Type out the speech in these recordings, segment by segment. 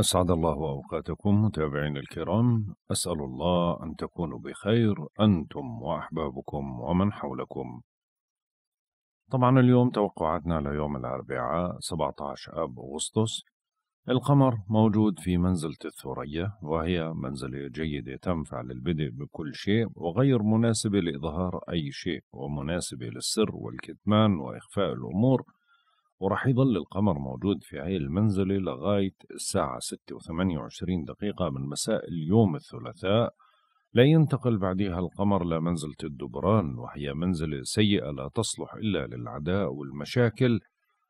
أسعد الله أوقاتكم متابعين الكرام أسأل الله أن تكونوا بخير أنتم وأحبابكم ومن حولكم طبعا اليوم توقعاتنا ليوم الأربعاء 17 أب أغسطس القمر موجود في منزلة الثريا وهي منزلة جيدة تنفع للبدء بكل شيء وغير مناسبة لإظهار أي شيء ومناسبة للسر والكتمان وإخفاء الأمور وراح يظل القمر موجود في عين المنزلة لغاية الساعة 6 و28 دقيقة من مساء اليوم الثلاثاء لا ينتقل بعدها القمر لمنزلة الدبران وهي منزلة سيئة لا تصلح إلا للعداء والمشاكل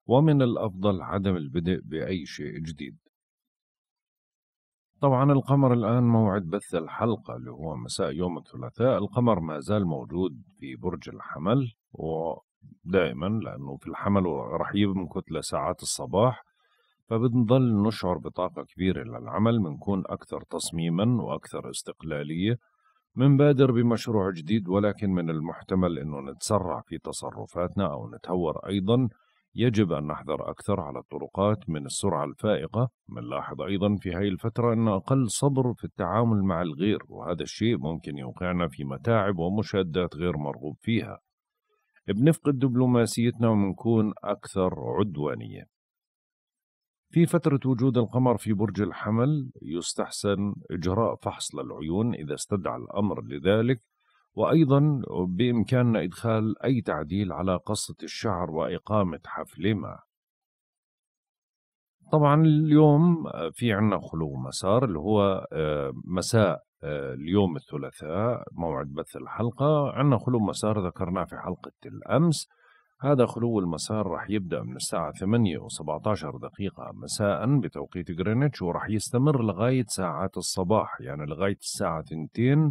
ومن الأفضل عدم البدء بأي شيء جديد طبعا القمر الآن موعد بث الحلقة اللي هو مساء يوم الثلاثاء القمر ما زال موجود في برج الحمل و دائما لأنه في الحمل رحيب من كتلة ساعات الصباح فبنضل نشعر بطاقة كبيرة للعمل بنكون أكثر تصميما وأكثر استقلالية منبادر بمشروع جديد ولكن من المحتمل أنه نتسرع في تصرفاتنا أو نتهور أيضا يجب أن نحذر أكثر على الطرقات من السرعة الفائقة منلاحظ أيضا في هاي الفترة أن أقل صبر في التعامل مع الغير وهذا الشيء ممكن يوقعنا في متاعب ومشادات غير مرغوب فيها بنفقد دبلوماسيتنا وبنكون أكثر عدوانية في فترة وجود القمر في برج الحمل يستحسن إجراء فحص للعيون إذا استدعى الأمر لذلك وأيضا بإمكاننا إدخال أي تعديل على قصة الشعر وإقامة حفل ما طبعا اليوم في عنا خلو مسار اللي هو آه، مساء آه، اليوم الثلاثاء موعد بث الحلقة عندنا خلو مسار ذكرناه في حلقة الأمس هذا خلو المسار راح يبدأ من الساعة 8 و17 دقيقة مساء بتوقيت غرينتش وراح يستمر لغاية ساعات الصباح يعني لغاية الساعة 2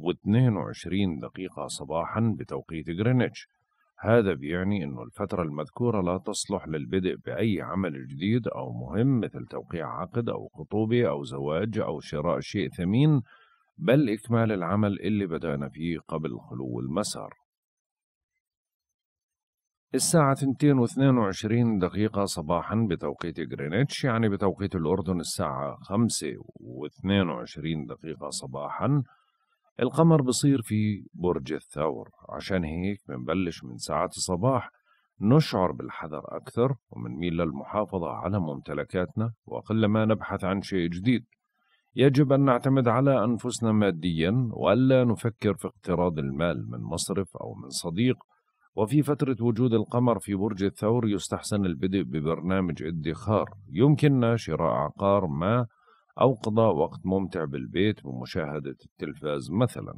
و22 دقيقة صباحا بتوقيت غرينتش هذا بيعني أن الفترة المذكورة لا تصلح للبدء بأي عمل جديد أو مهم مثل توقيع عقد أو خطوبة أو زواج أو شراء شيء ثمين بل إكمال العمل اللي بدأنا فيه قبل خلو المسار الساعة 22 دقيقة صباحا بتوقيت غرينتش يعني بتوقيت الأردن الساعة 5 و22 دقيقة صباحا القمر بصير في برج الثور عشان هيك بنبلش من ساعات الصباح نشعر بالحذر أكثر ومنميل للمحافظة على ممتلكاتنا وقلما نبحث عن شيء جديد يجب أن نعتمد على أنفسنا ماديا وألا نفكر في اقتراض المال من مصرف أو من صديق وفي فترة وجود القمر في برج الثور يستحسن البدء ببرنامج ادخار يمكننا شراء عقار ما أو قضاء وقت ممتع بالبيت بمشاهدة التلفاز مثلا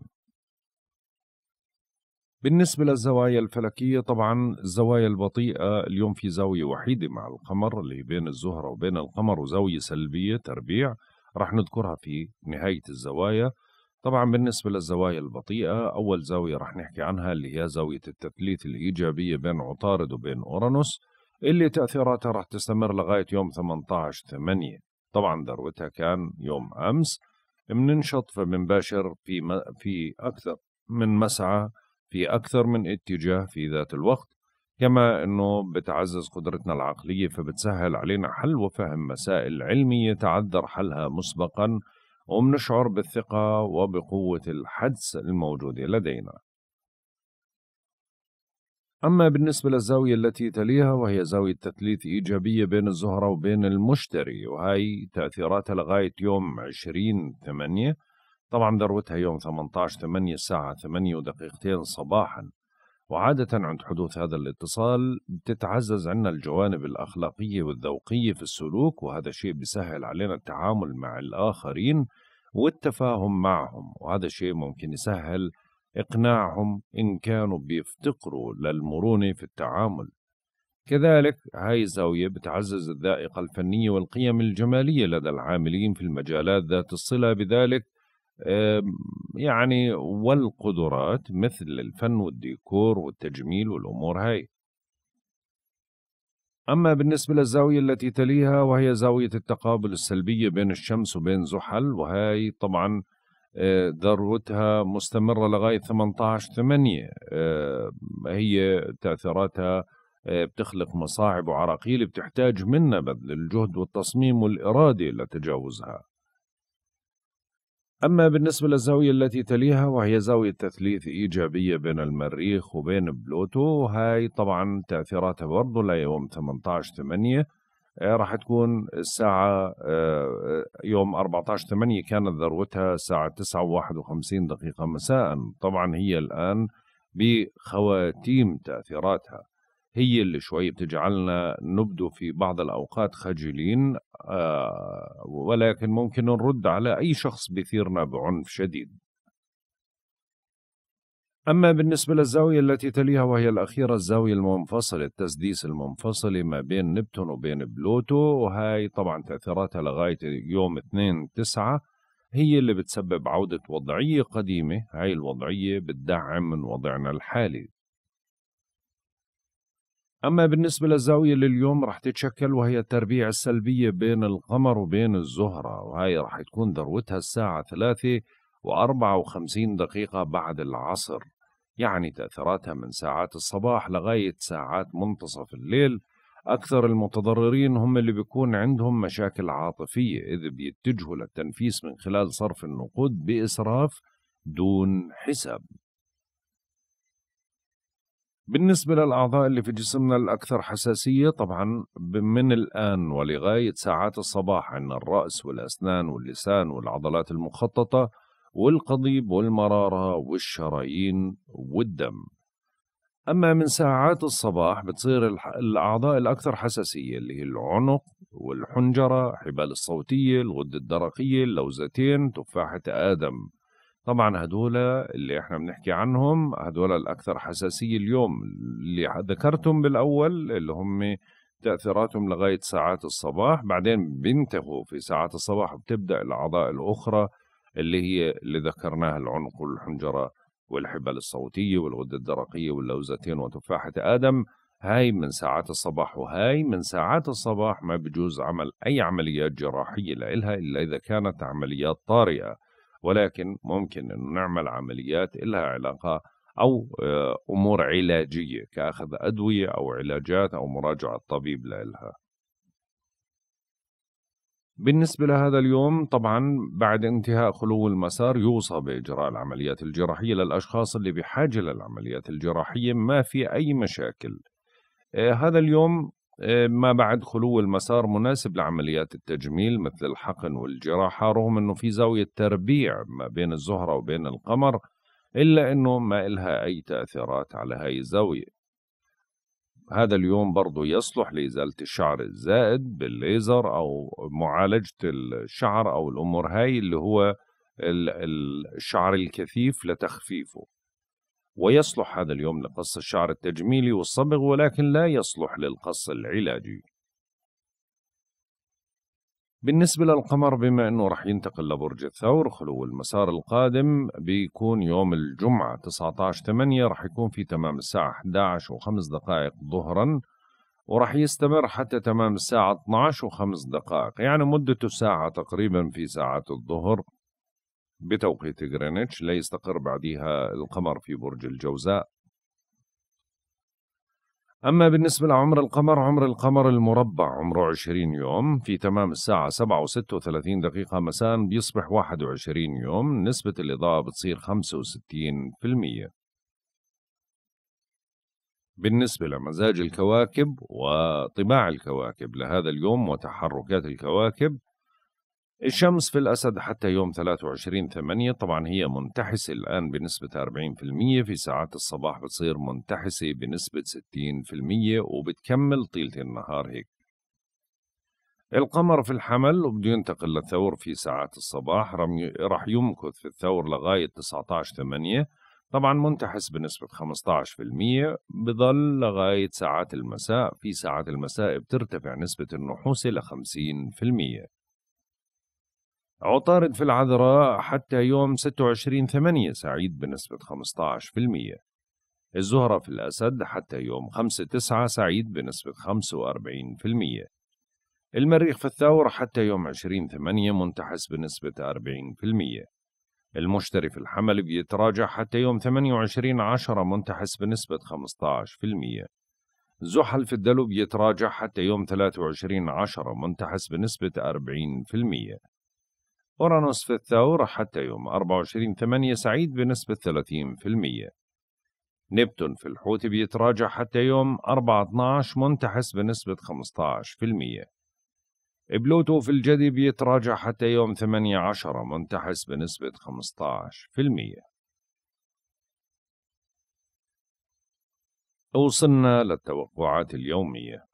بالنسبة للزوايا الفلكية طبعا الزوايا البطيئة اليوم في زاوية وحيدة مع القمر اللي بين الزهرة وبين القمر وزاوية سلبية تربيع رح نذكرها في نهاية الزوايا طبعا بالنسبة للزوايا البطيئة أول زاوية رح نحكي عنها اللي هي زاوية التثليث الإيجابية بين عطارد وبين أورانوس اللي تأثيراتها رح تستمر لغاية يوم 18 8 طبعا ذروتها كان يوم امس بننشط فبنباشر في م... في اكثر من مسعى في اكثر من اتجاه في ذات الوقت كما انه بتعزز قدرتنا العقليه فبتسهل علينا حل وفهم مسائل علميه تعذر حلها مسبقا وبنشعر بالثقه وبقوه الحدس الموجوده لدينا أما بالنسبة للزاوية التي تليها وهي زاوية تثليث إيجابية بين الزهرة وبين المشتري وهي تأثيراتها لغاية يوم 20 ثمانية طبعا ذروتها يوم 18 ثمانية الساعة ثمانية ودقيقتين صباحا وعادة عند حدوث هذا الاتصال بتتعزز عنا الجوانب الأخلاقية والذوقية في السلوك وهذا الشيء بيسهل علينا التعامل مع الآخرين والتفاهم معهم وهذا الشيء ممكن يسهل إقناعهم إن كانوا بيفتقروا للمرونة في التعامل كذلك هاي الزاوية بتعزز الذائقة الفنية والقيم الجمالية لدى العاملين في المجالات ذات الصلة بذلك يعني والقدرات مثل الفن والديكور والتجميل والأمور هاي أما بالنسبة للزاوية التي تليها وهي زاوية التقابل السلبية بين الشمس وبين زحل وهي طبعا ذروتها مستمرة لغاية 18 8 آه، هي تأثيراتها آه، بتخلق مصاعب وعراقيل بتحتاج منا بذل الجهد والتصميم والإرادة لتجاوزها أما بالنسبة للزاوية التي تليها وهي زاوية تثليث إيجابية بين المريخ وبين بلوتو هاي طبعا تأثيراتها برضه ليوم 18 8 آه، راح تكون الساعة آه، آه، يوم 14 8 كانت ذروتها الساعة 9 و51 دقيقة مساء طبعا هي الآن بخواتيم تأثيراتها هي اللي شوي بتجعلنا نبدو في بعض الأوقات خجلين ولكن ممكن نرد على أي شخص بيثيرنا بعنف شديد أما بالنسبة للزاوية التي تليها وهي الأخيرة الزاوية المنفصلة التسديس المنفصل ما بين نبتون وبين بلوتو وهي طبعا تأثيراتها لغاية يوم 2 9 هي اللي بتسبب عودة وضعية قديمة هاي الوضعية بتدعم من وضعنا الحالي أما بالنسبة للزاوية لليوم رح تتشكل وهي التربيع السلبية بين القمر وبين الزهرة وهي رح تكون ذروتها الساعة 3 و54 دقيقة بعد العصر يعني تأثيراتها من ساعات الصباح لغاية ساعات منتصف الليل أكثر المتضررين هم اللي بيكون عندهم مشاكل عاطفية إذ بيتجهوا للتنفيس من خلال صرف النقود بإسراف دون حساب بالنسبة للأعضاء اللي في جسمنا الأكثر حساسية طبعا من الآن ولغاية ساعات الصباح عندنا الرأس والأسنان واللسان والعضلات المخططة والقضيب والمرارة والشرايين والدم أما من ساعات الصباح بتصير الأعضاء الأكثر حساسية اللي هي العنق والحنجرة حبال الصوتية الغدة الدرقية اللوزتين تفاحة آدم طبعا هدول اللي احنا بنحكي عنهم هدول الأكثر حساسية اليوم اللي ذكرتهم بالأول اللي هم تأثيراتهم لغاية ساعات الصباح بعدين بينتهوا في ساعات الصباح بتبدأ الأعضاء الأخرى اللي هي اللي ذكرناها العنق والحنجرة والحبال الصوتية والغدة الدرقية واللوزتين وتفاحة آدم هاي من ساعات الصباح وهاي من ساعات الصباح ما بجوز عمل أي عمليات جراحية لإلها إلا إذا كانت عمليات طارئة ولكن ممكن أن نعمل عمليات إلها علاقة أو آه، أمور علاجية كأخذ أدوية أو علاجات أو مراجعة طبيب لإلها بالنسبة لهذا اليوم طبعا بعد انتهاء خلو المسار يوصى بإجراء العمليات الجراحية للأشخاص اللي بحاجة للعمليات الجراحية ما في أي مشاكل آه، هذا اليوم آه، ما بعد خلو المسار مناسب لعمليات التجميل مثل الحقن والجراحة رغم أنه في زاوية تربيع ما بين الزهرة وبين القمر إلا أنه ما إلها أي تأثيرات على هاي الزاوية هذا اليوم برضه يصلح لإزالة الشعر الزائد بالليزر أو معالجة الشعر أو الأمور هاي اللي هو الشعر الكثيف لتخفيفه ويصلح هذا اليوم لقص الشعر التجميلي والصبغ ولكن لا يصلح للقص العلاجي بالنسبة للقمر بما أنه رح ينتقل لبرج الثور خلو المسار القادم بيكون يوم الجمعة 19 8 رح يكون في تمام الساعة 11 و5 دقائق ظهرا ورح يستمر حتى تمام الساعة 12 و5 دقائق يعني مدته ساعة تقريبا في ساعات الظهر بتوقيت غرينتش ليستقر بعدها القمر في برج الجوزاء أما بالنسبة لعمر القمر عمر القمر المربع عمره 20 يوم في تمام الساعة 7 و 36 دقيقة مساء بيصبح 21 يوم نسبة الإضاءة بتصير 65% بالنسبة لمزاج الكواكب وطباع الكواكب لهذا اليوم وتحركات الكواكب الشمس في الأسد حتى يوم 23 ثمانية طبعا هي منتحسة الآن بنسبة 40% في ساعات الصباح بتصير منتحسة بنسبة 60% وبتكمل طيلة النهار هيك القمر في الحمل وبده ينتقل للثور في ساعات الصباح راح يمكث في الثور لغاية 19 ثمانية طبعا منتحس بنسبة 15% بظل لغاية ساعات المساء في ساعات المساء بترتفع نسبة النحوسة ل 50% عطارد في العذراء حتى يوم 26 8 سعيد بنسبة 15% الزهرة في الأسد حتى يوم 5 9 سعيد بنسبة 45% المريخ في الثور حتى يوم 20 8 منتحس بنسبة 40% المشتري في الحمل بيتراجع حتى يوم 28 10 منتحس بنسبة 15% زحل في الدلو بيتراجع حتى يوم 23 10 منتحس بنسبة 40% أورانوس في الثور حتى يوم 24 8 سعيد بنسبة 30% نبتون في الحوت بيتراجع حتى يوم 4 12 منتحس بنسبة 15% بلوتو في الجدي بيتراجع حتى يوم 8 10 منتحس بنسبة 15% وصلنا للتوقعات اليومية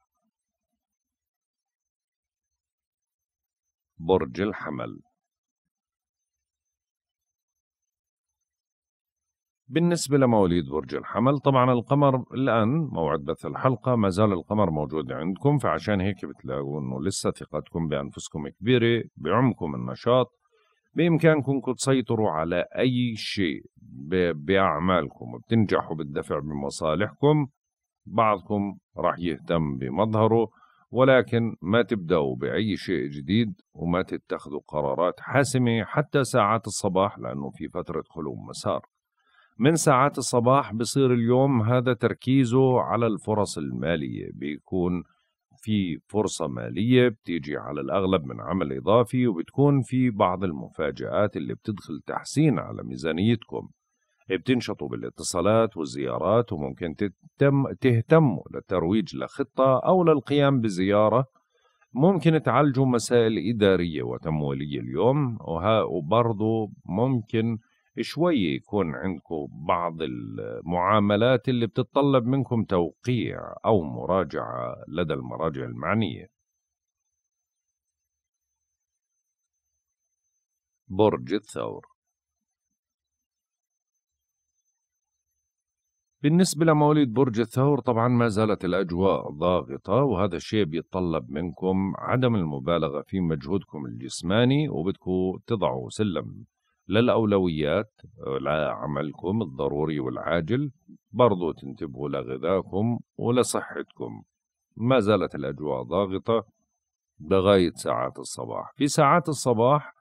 برج الحمل بالنسبة لمواليد برج الحمل طبعا القمر الآن موعد بث الحلقة ما زال القمر موجود عندكم فعشان هيك بتلاقوا أنه لسه ثقتكم بأنفسكم كبيرة بعمكم النشاط بإمكانكم تسيطروا على أي شيء بأعمالكم وبتنجحوا بالدفع بمصالحكم بعضكم راح يهتم بمظهره ولكن ما تبدأوا بأي شيء جديد وما تتخذوا قرارات حاسمة حتى ساعات الصباح لأنه في فترة خلو مسار من ساعات الصباح بصير اليوم هذا تركيزه على الفرص المالية بيكون في فرصة مالية بتيجي على الأغلب من عمل إضافي وبتكون في بعض المفاجآت اللي بتدخل تحسين على ميزانيتكم بتنشطوا بالاتصالات والزيارات وممكن تتم تهتموا للترويج لخطة أو للقيام بزيارة ممكن تعالجوا مسائل إدارية وتمويلية اليوم وها وبرضه ممكن شوي يكون عندكم بعض المعاملات اللي بتتطلب منكم توقيع أو مراجعة لدى المراجع المعنية برج الثور بالنسبة لمواليد برج الثور طبعا ما زالت الأجواء ضاغطة وهذا الشيء بيتطلب منكم عدم المبالغة في مجهودكم الجسماني وبدكم تضعوا سلم للأولويات لعملكم الضروري والعاجل برضو تنتبهوا لغذاكم ولصحتكم ما زالت الأجواء ضاغطة لغاية ساعات الصباح في ساعات الصباح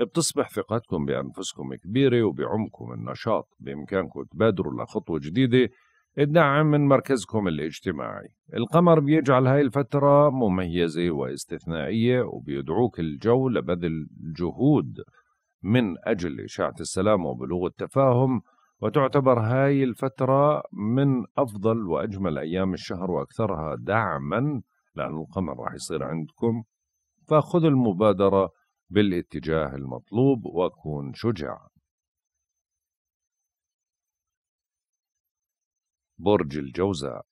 بتصبح ثقتكم بأنفسكم كبيرة وبعمكم النشاط بإمكانكم تبادروا لخطوة جديدة الدعم من مركزكم الاجتماعي القمر بيجعل هاي الفترة مميزة واستثنائية وبيدعوك الجو لبذل جهود من أجل إشاعة السلام وبلوغ التفاهم وتعتبر هاي الفترة من أفضل وأجمل أيام الشهر وأكثرها دعما لأن القمر راح يصير عندكم فخذ المبادرة بالاتجاه المطلوب وكون شجاع برج الجوزاء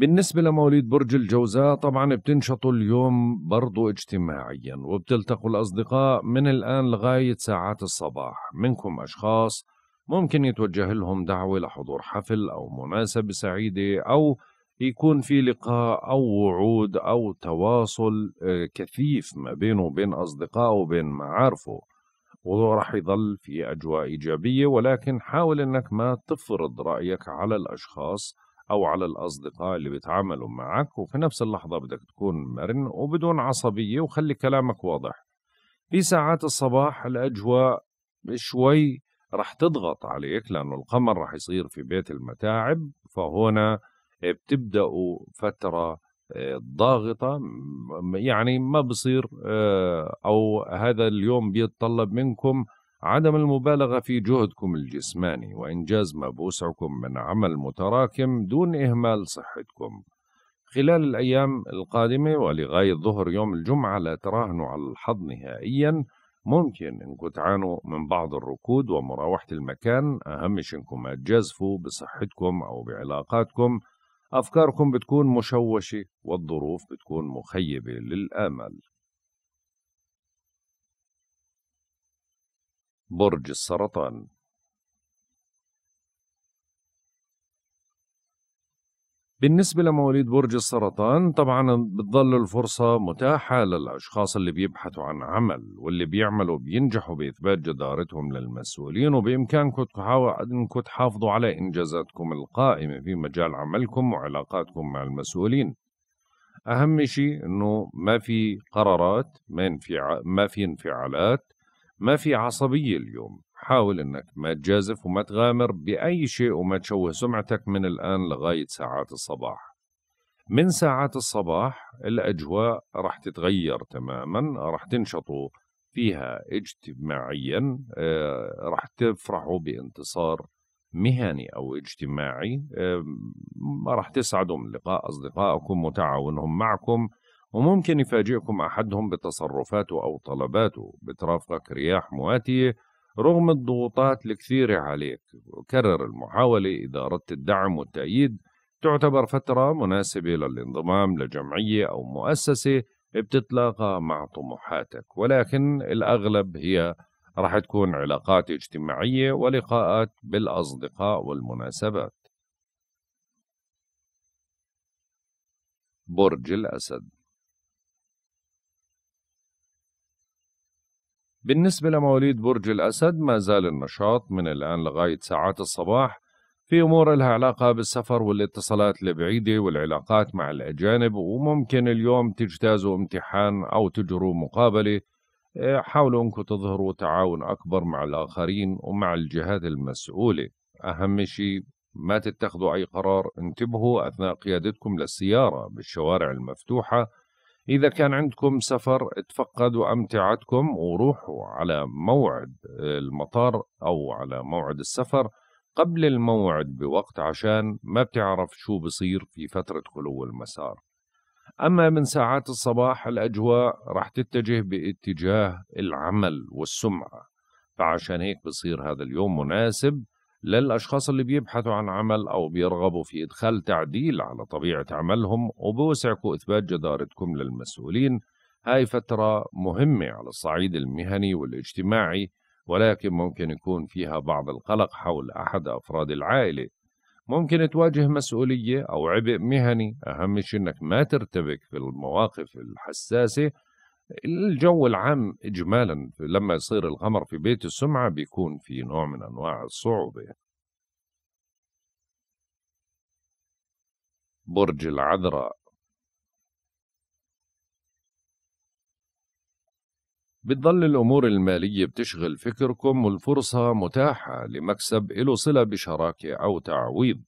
بالنسبة لمواليد برج الجوزاء طبعا بتنشطوا اليوم برضو اجتماعيا وبتلتقوا الأصدقاء من الآن لغاية ساعات الصباح منكم أشخاص ممكن يتوجه لهم دعوة لحضور حفل أو مناسبة سعيدة أو يكون في لقاء أو وعود أو تواصل آه، كثيف ما بينه وبين أصدقائه وبين معارفه وراح يظل في أجواء إيجابية ولكن حاول أنك ما تفرض رأيك على الأشخاص او على الاصدقاء اللي بيتعاملوا معك وفي نفس اللحظه بدك تكون مرن وبدون عصبيه وخلي كلامك واضح في ساعات الصباح الاجواء شوي رح تضغط عليك لانه القمر رح يصير في بيت المتاعب فهنا بتبداوا فتره آه، ضاغطة يعني ما بصير آه، أو هذا اليوم بيتطلب منكم عدم المبالغة في جهدكم الجسماني وإنجاز ما بوسعكم من عمل متراكم دون إهمال صحتكم خلال الأيام القادمة ولغاية ظهر يوم الجمعة لا تراهنوا على الحظ نهائيا ممكن انكم تعانوا من بعض الركود ومراوحة المكان أهم انكم تجازفوا بصحتكم أو بعلاقاتكم أفكاركم بتكون مشوشة والظروف بتكون مخيبة للآمل برج السرطان بالنسبة لمواليد برج السرطان طبعا بتظل الفرصة متاحة للأشخاص اللي بيبحثوا عن عمل واللي بيعملوا بينجحوا بإثبات جدارتهم للمسؤولين وبإمكانكم أنكم تحافظوا على إنجازاتكم القائمة في مجال عملكم وعلاقاتكم مع المسؤولين أهم شيء أنه ما في قرارات ما في انفعالات ما في عصبية اليوم حاول انك ما تجازف وما تغامر بأي شيء وما تشوه سمعتك من الآن لغاية ساعات الصباح من ساعات الصباح الأجواء رح تتغير تماما رح تنشطوا فيها اجتماعيا آه، رح تفرحوا بانتصار مهني أو اجتماعي آه، رح تسعدوا من لقاء أصدقائكم وتعاونهم معكم وممكن يفاجئكم أحدهم بتصرفاته أو طلباته بترافقك رياح مواتية رغم الضغوطات الكثيرة عليك وكرر المحاولة إذا أردت الدعم والتأييد تعتبر فترة مناسبة للانضمام لجمعية أو مؤسسة بتتلاقى مع طموحاتك ولكن الأغلب هي رح تكون علاقات اجتماعية ولقاءات بالأصدقاء والمناسبات برج الأسد بالنسبة لمواليد برج الأسد ما زال النشاط من الآن لغاية ساعات الصباح في أمور لها علاقة بالسفر والاتصالات البعيدة والعلاقات مع الأجانب وممكن اليوم تجتازوا امتحان أو تجروا مقابلة إيه، حاولوا أنكم تظهروا تعاون أكبر مع الآخرين ومع الجهات المسؤولة أهم شيء ما تتخذوا أي قرار انتبهوا أثناء قيادتكم للسيارة بالشوارع المفتوحة إذا كان عندكم سفر تفقدوا أمتعتكم وروحوا على موعد المطار أو على موعد السفر قبل الموعد بوقت عشان ما بتعرف شو بصير في فترة خلو المسار أما من ساعات الصباح الأجواء رح تتجه باتجاه العمل والسمعة فعشان هيك بصير هذا اليوم مناسب للأشخاص اللي بيبحثوا عن عمل أو بيرغبوا في إدخال تعديل على طبيعة عملهم وبوسعكم إثبات جدارتكم للمسؤولين هاي فترة مهمة على الصعيد المهني والاجتماعي ولكن ممكن يكون فيها بعض القلق حول أحد أفراد العائلة ممكن تواجه مسؤولية أو عبء مهني أهم شيء أنك ما ترتبك في المواقف الحساسة الجو العام إجمالا لما يصير القمر في بيت السمعة بيكون في نوع من أنواع الصعوبة برج العذراء بتضل الأمور المالية بتشغل فكركم والفرصة متاحة لمكسب له صلة بشراكة أو تعويض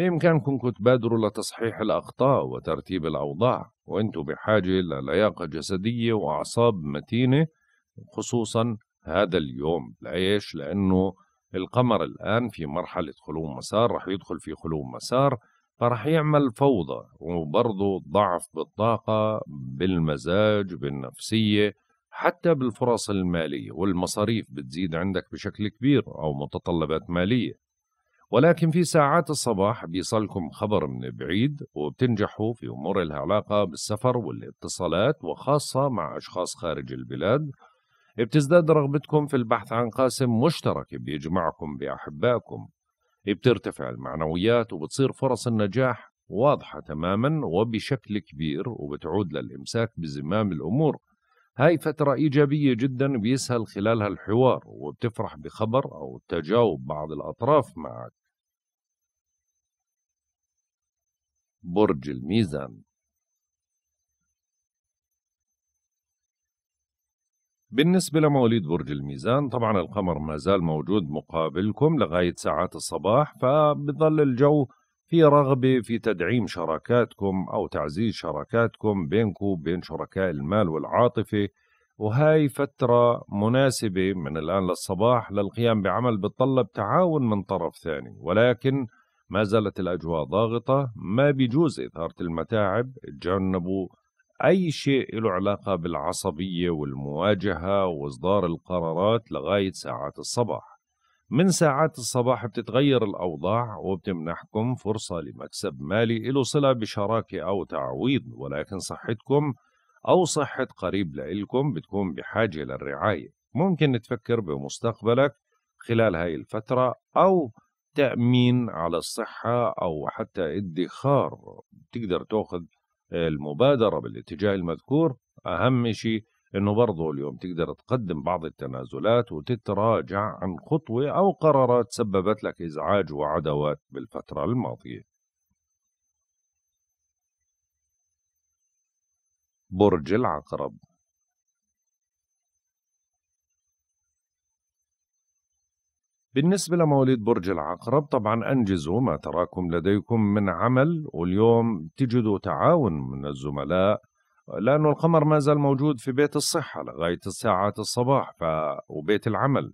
بإمكانكم تبادروا لتصحيح الأخطاء وترتيب الأوضاع وأنتم بحاجة إلى لياقة جسدية وأعصاب متينة خصوصا هذا اليوم ليش؟ لأنه القمر الآن في مرحلة خلو مسار رح يدخل في خلو مسار فرح يعمل فوضى وبرضه ضعف بالطاقة بالمزاج بالنفسية حتى بالفرص المالية والمصاريف بتزيد عندك بشكل كبير أو متطلبات مالية ولكن في ساعات الصباح بيصلكم خبر من بعيد وبتنجحوا في أمور لها علاقة بالسفر والاتصالات وخاصة مع أشخاص خارج البلاد بتزداد رغبتكم في البحث عن قاسم مشترك بيجمعكم بأحبائكم بترتفع المعنويات وبتصير فرص النجاح واضحة تماما وبشكل كبير وبتعود للإمساك بزمام الأمور هاي فترة إيجابية جدا بيسهل خلالها الحوار وبتفرح بخبر أو تجاوب بعض الأطراف معك برج الميزان بالنسبة لمواليد برج الميزان طبعا القمر ما زال موجود مقابلكم لغاية ساعات الصباح فبظل الجو في رغبة في تدعيم شراكاتكم أو تعزيز شراكاتكم بينكم وبين شركاء المال والعاطفة وهاي فترة مناسبة من الآن للصباح للقيام بعمل بتطلب تعاون من طرف ثاني ولكن ما زالت الأجواء ضاغطة ما بيجوز إثارة المتاعب تجنبوا أي شيء له علاقة بالعصبية والمواجهة وإصدار القرارات لغاية ساعات الصباح من ساعات الصباح بتتغير الأوضاع وبتمنحكم فرصة لمكسب مالي له صلة بشراكة أو تعويض ولكن صحتكم أو صحة قريب لإلكم بتكون بحاجة للرعاية ممكن تفكر بمستقبلك خلال هاي الفترة أو تأمين على الصحة أو حتى ادخار بتقدر تأخذ المبادرة بالاتجاه المذكور أهم شيء انه برضه اليوم تقدر تقدم بعض التنازلات وتتراجع عن خطوه او قرارات سببت لك ازعاج وعداوات بالفتره الماضيه. برج العقرب بالنسبة لمواليد برج العقرب طبعا أنجزوا ما تراكم لديكم من عمل واليوم تجدوا تعاون من الزملاء لأنه القمر ما زال موجود في بيت الصحة لغاية الساعات الصباح ف... وبيت العمل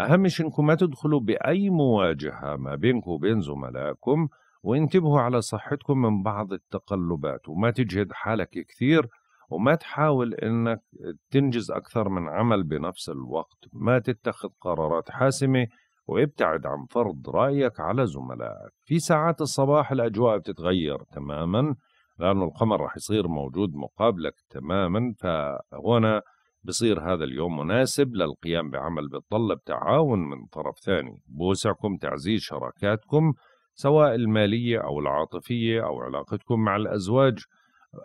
أهم شيء أنكم ما تدخلوا بأي مواجهة ما بينكم وبين زملائكم وانتبهوا على صحتكم من بعض التقلبات وما تجهد حالك كثير وما تحاول انك تنجز اكثر من عمل بنفس الوقت ما تتخذ قرارات حاسمه وابتعد عن فرض رايك على زملائك في ساعات الصباح الاجواء بتتغير تماما لأنه القمر راح يصير موجود مقابلك تماما فهنا بصير هذا اليوم مناسب للقيام بعمل بتطلب تعاون من طرف ثاني بوسعكم تعزيز شراكاتكم سواء المالية أو العاطفية أو علاقتكم مع الأزواج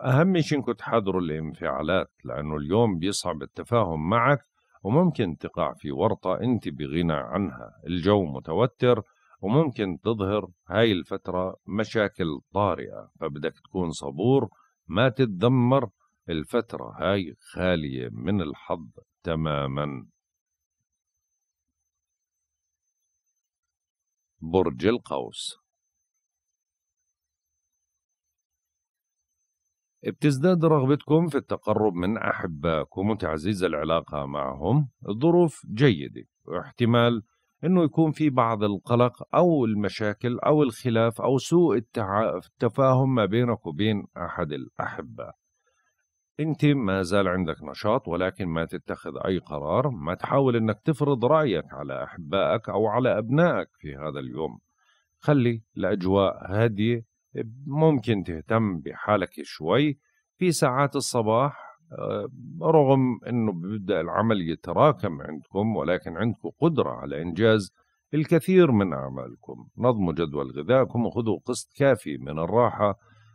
أهم شيء إنكم تحاذروا الانفعالات لأنه اليوم بيصعب التفاهم معك وممكن تقع في ورطة أنت بغنى عنها الجو متوتر وممكن تظهر هاي الفترة مشاكل طارئة فبدك تكون صبور ما تتذمر الفترة هاي خالية من الحظ تماما برج القوس بتزداد رغبتكم في التقرب من أحبائكم وتعزيز العلاقة معهم الظروف جيدة واحتمال انه يكون في بعض القلق او المشاكل او الخلاف او سوء التفاهم ما بينك وبين احد الاحباء انت ما زال عندك نشاط ولكن ما تتخذ اي قرار ما تحاول انك تفرض رايك على احبائك او على ابنائك في هذا اليوم خلي الاجواء هاديه ممكن تهتم بحالك شوي في ساعات الصباح آه، رغم أنه بيبدأ العمل يتراكم عندكم ولكن عندكم قدرة على إنجاز الكثير من أعمالكم نظموا جدول غذائكم وخذوا قسط كافي من الراحة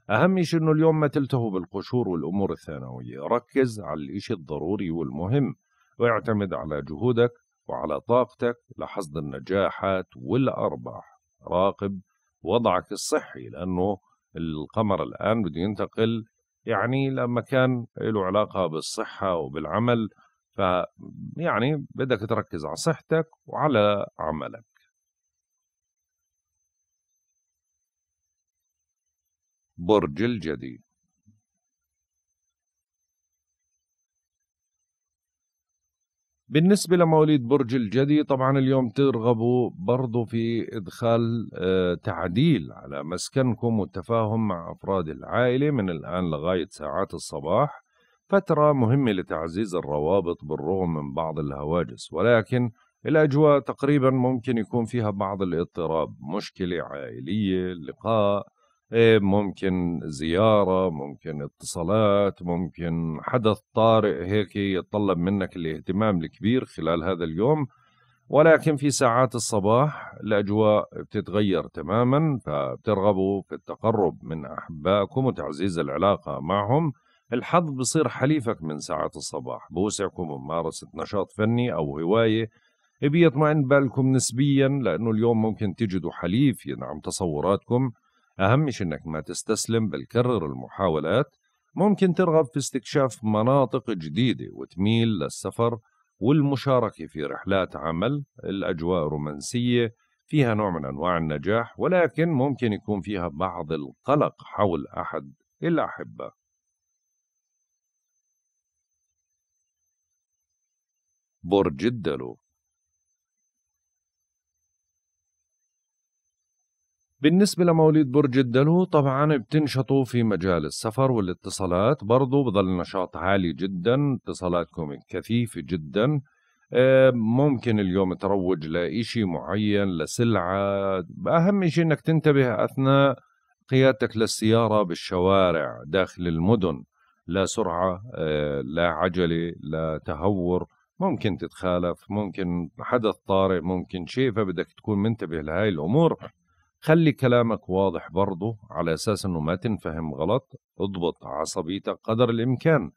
أهم شيء أنه اليوم ما تلتهوا بالقشور والأمور الثانوية ركز على الإشي الضروري والمهم واعتمد على جهودك وعلى طاقتك لحصد النجاحات والأرباح راقب وضعك الصحي لأنه القمر الآن بده ينتقل يعني لما كان له علاقة بالصحة وبالعمل فيعني بدك تركز على صحتك وعلى عملك برج الجدي بالنسبة لمواليد برج الجدي طبعا اليوم ترغبوا برضو في إدخال آه، تعديل على مسكنكم والتفاهم مع أفراد العائلة من الآن لغاية ساعات الصباح فترة مهمة لتعزيز الروابط بالرغم من بعض الهواجس ولكن الأجواء تقريبا ممكن يكون فيها بعض الاضطراب مشكلة عائلية لقاء إيه، ممكن زيارة ممكن اتصالات ممكن حدث طارئ هيك يتطلب منك الاهتمام الكبير خلال هذا اليوم ولكن في ساعات الصباح الأجواء بتتغير تماما فبترغبوا في التقرب من أحبائكم وتعزيز العلاقة معهم الحظ بصير حليفك من ساعات الصباح بوسعكم ممارسة نشاط فني أو هواية بيطمئن بالكم نسبيا لأنه اليوم ممكن تجدوا حليف يدعم تصوراتكم أهم شيء أنك ما تستسلم بل كرر المحاولات ممكن ترغب في استكشاف مناطق جديدة وتميل للسفر والمشاركة في رحلات عمل الأجواء رومانسية فيها نوع من أنواع النجاح ولكن ممكن يكون فيها بعض القلق حول أحد الأحبة برج الدلو بالنسبة لمواليد برج الدلو طبعا بتنشطوا في مجال السفر والاتصالات برضو بظل نشاط عالي جدا اتصالاتكم كثيفة جدا آه، ممكن اليوم تروج لإشي معين لسلعة أهم شيء أنك تنتبه أثناء قيادتك للسيارة بالشوارع داخل المدن لا سرعة آه، لا عجلة لا تهور ممكن تتخالف ممكن حدث طارئ ممكن شيء فبدك تكون منتبه لهاي الأمور خلي كلامك واضح برضه على أساس أنه ما تنفهم غلط اضبط عصبيتك قدر الإمكان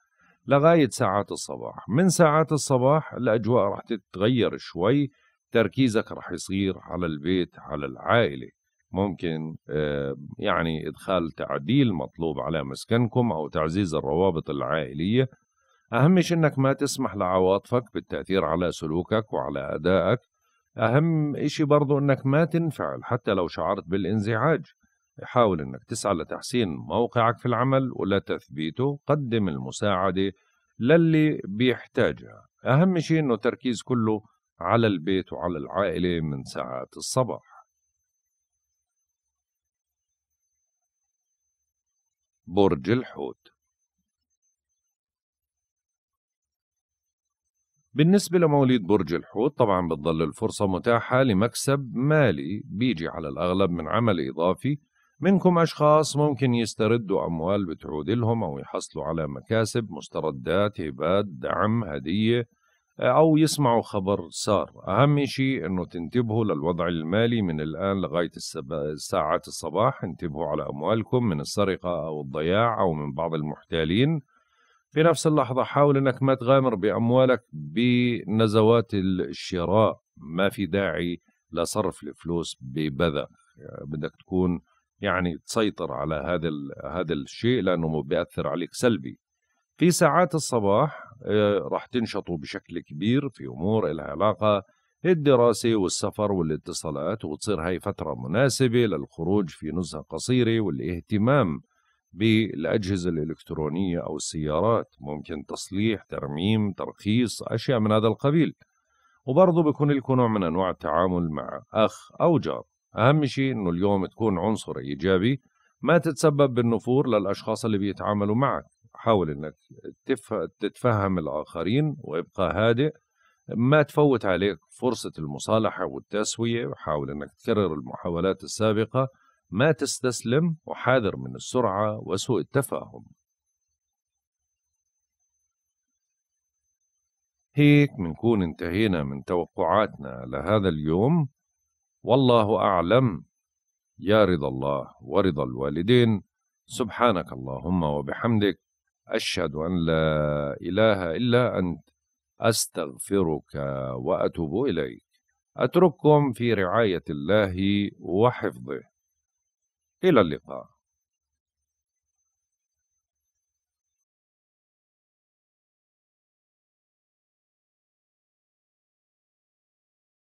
لغاية ساعات الصباح من ساعات الصباح الأجواء رح تتغير شوي تركيزك رح يصير على البيت على العائلة ممكن آه، يعني إدخال تعديل مطلوب على مسكنكم أو تعزيز الروابط العائلية أهم أنك ما تسمح لعواطفك بالتأثير على سلوكك وعلى أدائك أهم إشي برضو إنك ما تنفعل حتى لو شعرت بالانزعاج حاول إنك تسعى لتحسين موقعك في العمل ولتثبيته قدم المساعدة للي بيحتاجها أهم شيء إنه تركيز كله على البيت وعلى العائلة من ساعات الصباح برج الحوت بالنسبة لمواليد برج الحوت طبعا بتظل الفرصة متاحة لمكسب مالي بيجي على الأغلب من عمل إضافي منكم أشخاص ممكن يستردوا أموال بتعود لهم أو يحصلوا على مكاسب مستردات هبات دعم هدية أو يسمعوا خبر سار أهم شيء أنه تنتبهوا للوضع المالي من الآن لغاية ساعات الصباح انتبهوا على أموالكم من السرقة أو الضياع أو من بعض المحتالين في نفس اللحظة حاول أنك ما تغامر بأموالك بنزوات الشراء ما في داعي لصرف الفلوس ببذخ يعني آه، بدك تكون يعني تسيطر على هذا هذا الشيء لأنه بيأثر عليك سلبي في ساعات الصباح آه، راح تنشطوا بشكل كبير في أمور لها علاقة الدراسة والسفر والاتصالات وتصير هاي فترة مناسبة للخروج في نزهة قصيرة والاهتمام بالأجهزة الإلكترونية أو السيارات ممكن تصليح ترميم ترخيص أشياء من هذا القبيل وبرضه بيكون لكم نوع من أنواع التعامل مع أخ أو جار أهم شيء أنه اليوم تكون عنصر إيجابي ما تتسبب بالنفور للأشخاص اللي بيتعاملوا معك حاول أنك تتفهم الآخرين وابقى هادئ ما تفوت عليك فرصة المصالحة والتسوية حاول أنك تكرر المحاولات السابقة ما تستسلم وحاذر من السرعة وسوء التفاهم هيك منكون انتهينا من توقعاتنا لهذا اليوم والله أعلم يا رضا الله ورضا الوالدين سبحانك اللهم وبحمدك أشهد أن لا إله إلا أنت أستغفرك وأتوب إليك أترككم في رعاية الله وحفظه إلى اللقاء